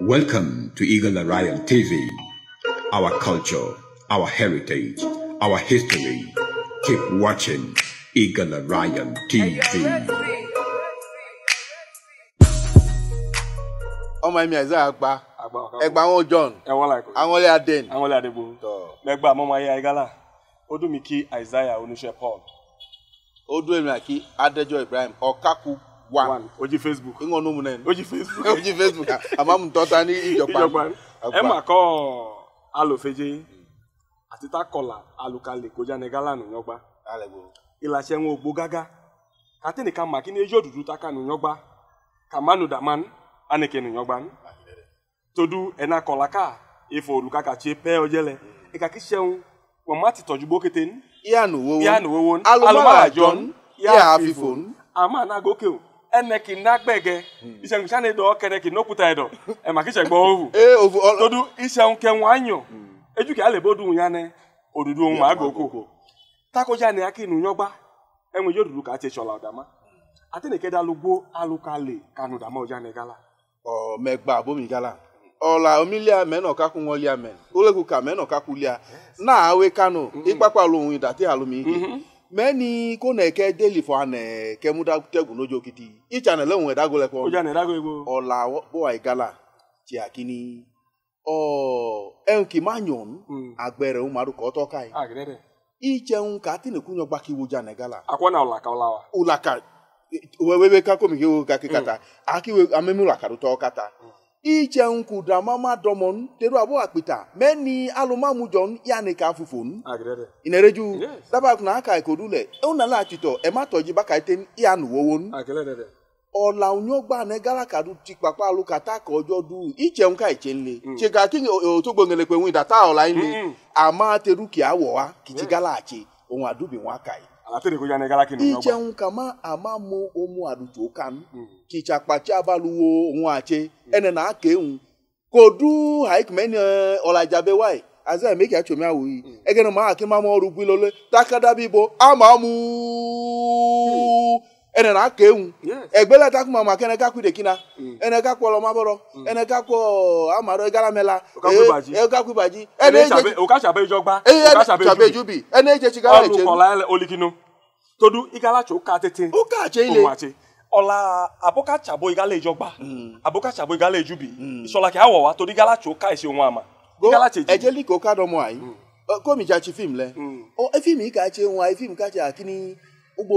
Welcome to Eagle Orion TV. Our culture, our heritage, our history. Keep watching Eagle Orion TV. ọmọ ẹ̀mí Isaiah àgbà ẹgbà àwọn John àwọn ilé adẹ́n. àwọn ilé adẹ́gbò lẹ́gbà mọ́mọ́ ayé àìgálà ó dùn mí kí Isaiah oníṣẹ́ Paul. ó dùn Adejo àkí Adéjọ Ibrahim ọ̀kákù one oji facebook ŋɔ nomu nɛ oji facebook oji facebook amamu tɔta ni ijɔkpa ɛma kɔ alofeje àti tá kɔla alukalè kọjá ní gálánù nyɔgba ìlàsɛ ŋo gbó gágá kàtẹ́nì ka màkì ní ejò dúdú taka nù nyɔgba kàmánu dàmánu anìkè nù todu ena kɔla ká ifo olùkà kàtsi pẹ́ ọjẹ́ lɛ hmm. ìkàkí sẹ́wọ̀n wọ́n má ti tọ́jú bókété nù. yíyanu wowon alùpàdé àjọ yíyà àfìfò nù. àmà nàgókè o. ene ki na gbege hmm. ise ngu sani do kene ki nokuta edo e ma kise gbo eh, ovu e ovu all todu ise un ke wanyo hmm. eju ki ale bodun ya ne odudu un ma goko tako ja ni akinu yogba enwe jo dudu ka ti chola odama ati ne keda lugbo kanu dama oja ne gala o megba bomi gala ọla omilia mẹ́nà kakú wọn lia mẹ́ ológun ka mẹ́nà kakú lia náà awé kanu, ikpákpá lóhun ìdàtí àlùmí meni koneke deli fo ane ke muda tegu no jokiti icha na lenwe dago le ko oja na dago bo ai gala ti akini o en ki manyon agbere o maru ko to kai agbere iche un ka ti ne kunyo gba ki na gala ka olawa ola ka wewe ka komi kata aki we amemi kata nku kùdà mama dọmọn teru abo akpita mẹni alomamujọn yanni ka fufon. ìnẹrẹju dábàá kun aka ìkodu lẹ ẹwọn nàlẹ àtìtọ ẹ má tọjú bá yanu wọwọ nù. ọ̀la ònyọ́gbà ní ti pàpà alu kàtà kọjọ́ dùn ìjẹun ká ìjẹ ńlẹ̀. ṣèkà kí ni o tó gbọ̀ngàn lẹ́pẹ̀ wọn ìdàtà ọ̀la yín lé àmà kìá wọ̀ ma ichenwu ụmụ adụtụ ụka adutu kan kichakpachi abaluwo ohun ache ene na aka enwu kodu haikmen olajabe wai azaa eme ka achomi awuyi egere ma aka mama ọrụ gwilole takadabibo amamu ene na aka enwu egbeleta kuma maka eneka kwide kina mm. eneka kwọrọ mabọrọ mm. eneka kwọ eh, amaro egaramela egakwu eh, ibaji enechabejubi enechechigara eche todu igalacha ụka tete ụka che ile ọ̀la abókàtsàbó igala ìjọgba mm. abókàtsàbó igala ìjúbi ìsọ̀la kí a wọ̀ wá torí igala tso ká ìsìn ohun àmà igala tse jù. ẹjẹ líkì ó ká dọmọ àyí kómi jà tsi fíìmù lẹ ọ fíìmù yìí tse ohun àyí fíìmù ká tse àkíní ó gbó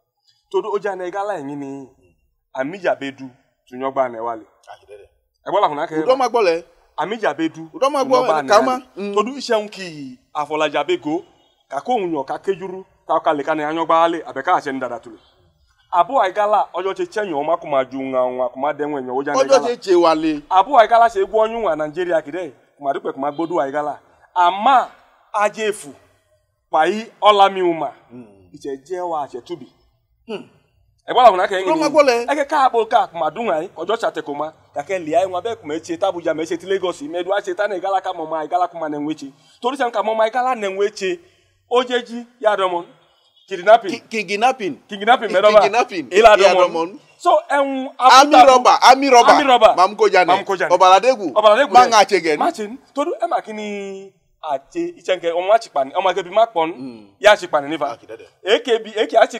todo oja na igala yin ni amija bedu tunyogba na wale ajidede egbola kuna ke do ma gbole amija bedu do ma gbo ka ma todo iseun ki afolaja bego ka ko hun yo ka kejuru ta ka le kana anyogba ale abeka ase ndada tule abo igala ojo che che yon ma kuma ju nga nwa kuma de nwe yon oja na igala ojo che che wale abo igala se egwu onyun wa nigeria kide kuma dupe kuma gbodu igala ama ajefu pai olamiuma mm. iche jewa tubi. Hmm. ẹgbọ́n àwọn akẹ́ yìí ni ẹgẹ́ káàbọ̀ káàpù màdúnà yìí ọjọ́ ṣàtẹ̀kọ́má kàkẹ́ lìyà yìí wọn abẹ́ kùmẹ̀ tábùjà ti Lagos mẹ́ẹ̀dùn àṣẹ tánà ìgálà ká mọ̀ máa torí sẹ́nu kà mọ̀ máa ìgálà nẹ̀wé ṣe ó jẹ́ jí yàdọ̀mọ kidnapping kidnapping kidnapping so ẹ̀hún ami ọbaladegu torí kí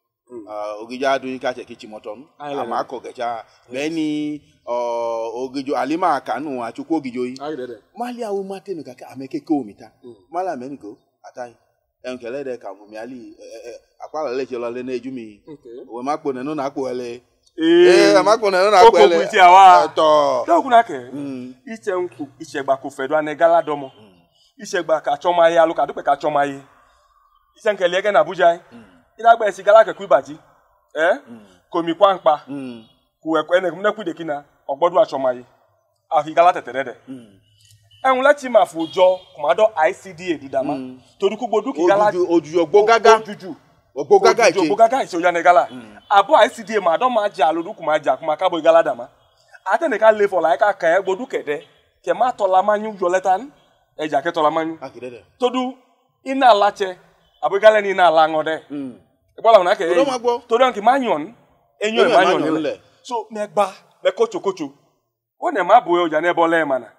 Mm. Ah, ogijo adụnyika chekechimọtọn ama ah, ah, akọgacha beni ogijo alima kanu achukwu ogijoyi mali awu matenu kaka amekeke omita mm. mala menigo atayi enkele de ka mumi ali e, e, e, akwala leche lole na ejumi we makpo na no na akpo ele ee eh. eh, amakpo na no na akpo ele okokun ti awa eh, mm. iche nku iche gba ko fedo anegala domo iche gba ka choma ye aluka dupe ka choma ye nkele ege na abuja esi esigala ke kuibaji eh mm. komi kwa npa mm. kuwe e, e, kwa ene mna kuide kina ogbodu achomayi afigala teterede ẹ̀hún láti máa fòjọ kòmádọ́ ICDA dùdàmá torí kú gbódú kí gala ojújù ògbógágá ojújù ògbógágá ìṣe ògbógágá ìṣe òyànnegálà àbọ̀ ICDA màdọ́ máa jà lódú kò máa jà kò máa kábọ̀ ìgálá dàmá àtẹnìká lè fọ̀ láyé ká kà ẹ́ gbódú kẹ̀dẹ́ kẹ̀ má tọ́la máa ń yọ lẹ́tà ẹ̀jà kẹ́ tọ́la máa ń yọ. abu gale ni na lango de mm bola na ke to ma gbo to don ki manyon enyo e manyon le so me gba me kocho kocho won e ma bo yo jane bo le mana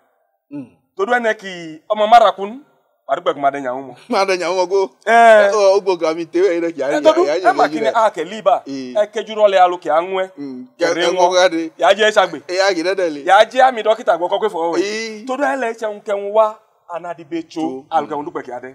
mm to do ne ki o ma marakun ari gbe ma de nyawu mo ma de nyawu go eh, eh o oh, gbo gba mi te we re ya ya ya ma ki ne a ke liba eh. e ke juro le alu ki anwe mm ke re ngo ga de ya je sagbe e ya gi de de le ya je ami dokita gbo kokwe fo o to do ele se un ke un wa anadi becho alu ke un dupe ki ade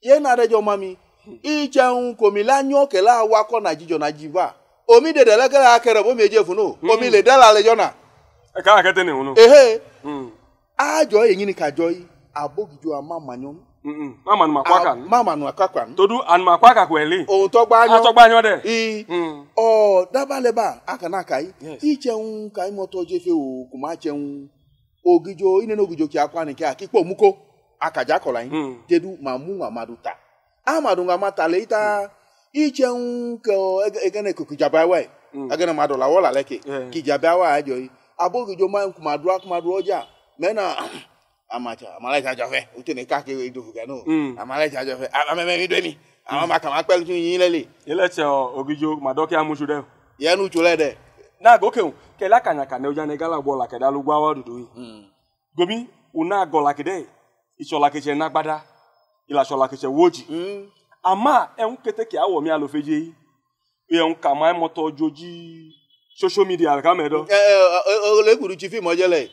ye na aɖe dzɔ mami idze ŋu ko mi la nyo ke la wakɔ na dzidzɔ na dzi va omi ɖeɖe le ke la ke ɖe bo mi dze fu no mm-hmm. omi le ɖe la le dzɔna. eka kete ne ŋu no. ehe mm. adzɔ yi nyini ka dzɔ yi abo gidzo ama ma nyɔnu. mama numa kɔ aka nu. mama numa kɔ aka nu. todu anuma kɔ aka ko ele. ohun tɔgba nyɔ atɔgba nyɔ dɛ. ii ɔ mm. daba lɛ ba akana ka yi idze ŋu ka yi mɔtɔ dze fe o kuma dze ŋu ogidzo yi nene ogidzo kia kɔ ani kia kikpɔ mu ko. akajakọla yi dedu hmm. mamu mamadu ta amadu ŋama ta le yita idzeŋu ke egene kekejaba wa yi hmm. egene madu la wɔla lɛ eh. hmm. ke kejaba wa adzɔ yi abo kedzo ma kumadu akumadu ɔdza mɛna amatsa amalaya adzɔ fɛ o tene kake edovu gɛ no amalaya adzɔ fɛ amɛmɛ mi do emi àwọn ma kàmá pẹ́ẹ́lú tún yín lẹ́lẹ̀. ilẹ̀tsẹ̀ ògidjo màdọ́kẹ́ amusu dẹ. yẹnu tso lẹ dẹ. náà gòkè o kẹlẹ́ akànyàkà ní ọjà ní gàlà bọ̀ làkẹ́dẹ́ alógbó awọ́ dùdú gomi una gọ̀ làkẹ́dẹ́ isholakeshe nagbada ilasholakeshe woji mm. ama ehun keteke awọ mi alofeje ehun kama emoto joji social media ka mẹ dọ. ẹ ẹ olekuru ti fi mọ jẹlẹ.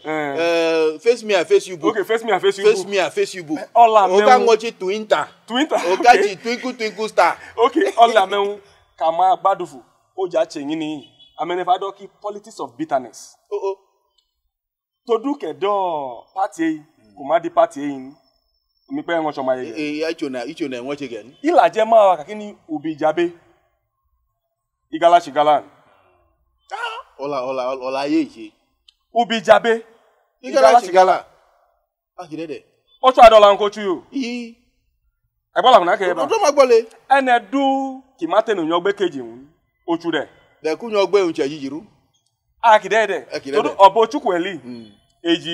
face me and face you book. ok face me and face you book. face me and face you book. ọ̀la mẹ́wọ̀n o ka ŋọ́tsi twinta. twinta ok o ka tsi twinkle twinkle star. ok ọ̀la mẹ́wọ̀n kama gbadufu o ja tse nyini amẹnẹfà dọ ki politics of bitterness. Oh, oh. todu kẹ dọ yi. kụmadị pati e enyi mipe enwecha ma ya eh, eh, icho na enwechighị ilaje mawa ka gịnị ubi jabe igalachigala ọla ọla ọla ubi jabe igalachigala ọchọ adọla nkochu agbalagwụ na aka ebe a ẹnẹdú kìmátẹnu yọgbẹ kejì ń ojú rẹ. dẹkun yọgbẹ ohun tí a yí yìí rú. ọbọ èjì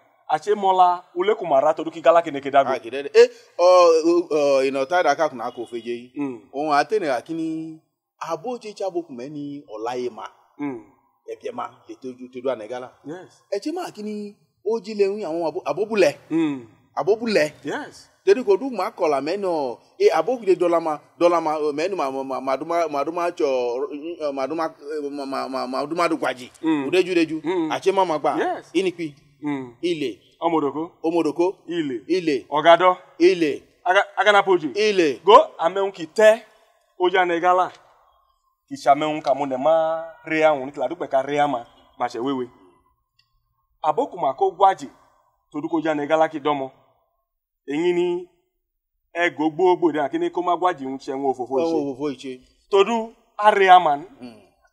achimola ule kumara todo kigala kene kedago e o yi ma etoju yes e ma oji le abobule mm ko du ma kola meno e eh, abogide dola ma dola ma eh, menu ma ma duma ma duma cho eh, ma duma ma ma duma du gwaji hmm. udeju deju hmm. ache ma ma gba Hmm. ile Ọmọdoko? omoroko ile ile ogado ile aganapoju ile go ameunki te ojanegala kishamehun ka mo ne ma rea hun kila dupe ka rea ma ma se wewe abokuma ko gwaji toduko janegala ki domo eyin ni e gbogbogbo de akini ko ma gwaji hun se hun ofofo ise todu areaman mm.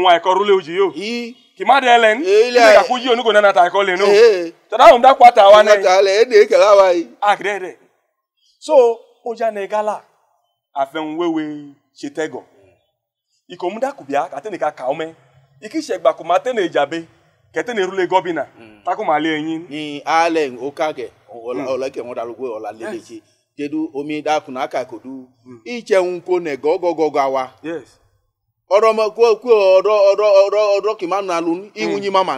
nwa àìkọ rúlé òjì yóò kì má dé ẹlẹ́ni ilé ìdàkú yí oníkò náà ta ẹ̀kọ́ lè nù tọ́lá so ó na ní gálà àfẹnwéwe ṣe tẹ́gọ̀ ìkòmúdàkùbíà àtẹnìkà kàómẹ́ ìkíṣẹ̀gbà kò má tẹ́nà ìjàbe kẹtẹ́nà ìrúlé gọ́bìnà hmm. takumalẹ̀ ẹ̀yìn. ní alẹ́ òkàgẹ̀ ọ̀lẹ́kẹ̀ hmm. wọn darúgbó ọ̀la ọla ọla omi ọ̀rọ̀ ma kú kú ọ̀rọ̀ ọ̀rọ̀ ọ̀rọ̀ ọ̀rọ̀ na onye iwu nyi mama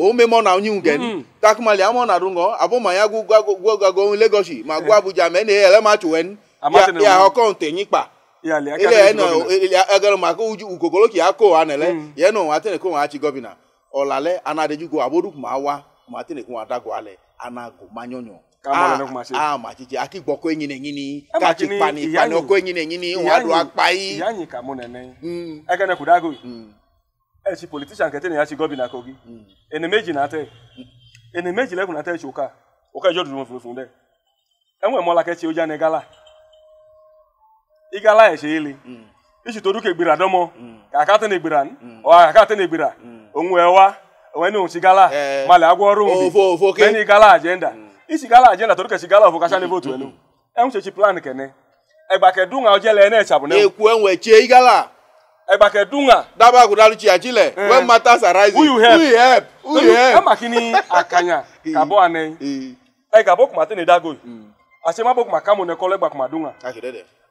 o me mọ na nyi ngẹ takumali na ma ya gu gu gago Lagos ma gu eh. Abuja mẹ ma tu wẹni ya ọkọ ntẹ nyi kpa ilẹ yẹn ko ukokolo na-ele wa nẹlẹ yẹn nọ wa kó wa ti gọbina ọlalẹ anadejugo abodu kuma wa kó wa alẹ́ anago amatiti akigbɔkɔ enyi ne nyini kati pani panɔkɔ enyi ne nyini wa do akpayi. ìyá yin kàmú nẹnẹ ẹkẹnẹ kùdágò ẹsì politician kẹtẹ ni yasi gọbìnà kogi hmm. ẹnì méjì nàtẹ ẹnì méjì lẹkùn nàtẹ ẹsì òkà òkà ìjọ dùdú funfun dẹ ẹwọn ẹmọ lakẹtì ọjà ní gala igala ẹsẹ yìí le hmm. iṣu tó dúkẹ gbèrà dọmọ kaka tẹ ní gbèrà ọ kaka tẹ ní gbèrà òun eh. ẹ wa òun ẹni òun ti gala malẹ agbọrọ òun bi mẹni gala agenda. Mm. isigala ajenda tori ke sigala vocation level to elu mm-hmm. ehun se chi plan kene egba ke dunga ojele na echabu ne eku enwe chi igala egba ke dunga daba ku dalu chi ajile eh. when matters arise who you help who you help who you help amakini akanya kabo ane e gabo kuma te ne dago mm. ase mabok makamu ne kole gba kuma dunga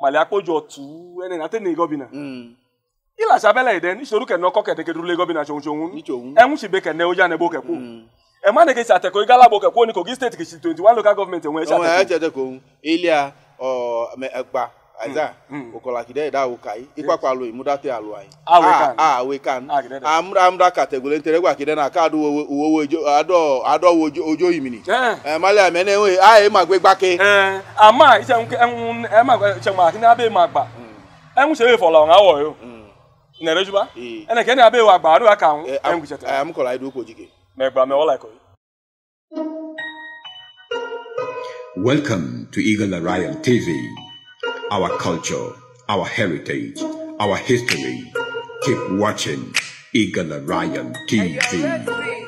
mali akpojo tu ene na tene gobina mm ila shabela ide ni shoru keno ko kete kedru le gobina shon shon ehun si be kene o ja ne bo ke ku mm. e ma ne ke sate ko igala bo ke ku ni Kogi State ke si 21 local government ehun e sate ko ehun e sate ko ilia o egba Isaiah ukola mm, mm. kide da ukai ikwakwa imuda te alu a ah, awekan ah, ah, awekan amra amra kategori ntere kide na kadu owo ojo ado ado ojo imini eh, eh male amene we a e magbe gbake eh ama ise nke enwu e magbe che ma abe magba mm. enwu se we fola yo nere juba eh. ene ke abe wa gba aru aka un eh, enwu chete idu ko jike me Welcome to Eagle TV. our culture, our heritage, our history. Keep watching Eagle Ryan TV.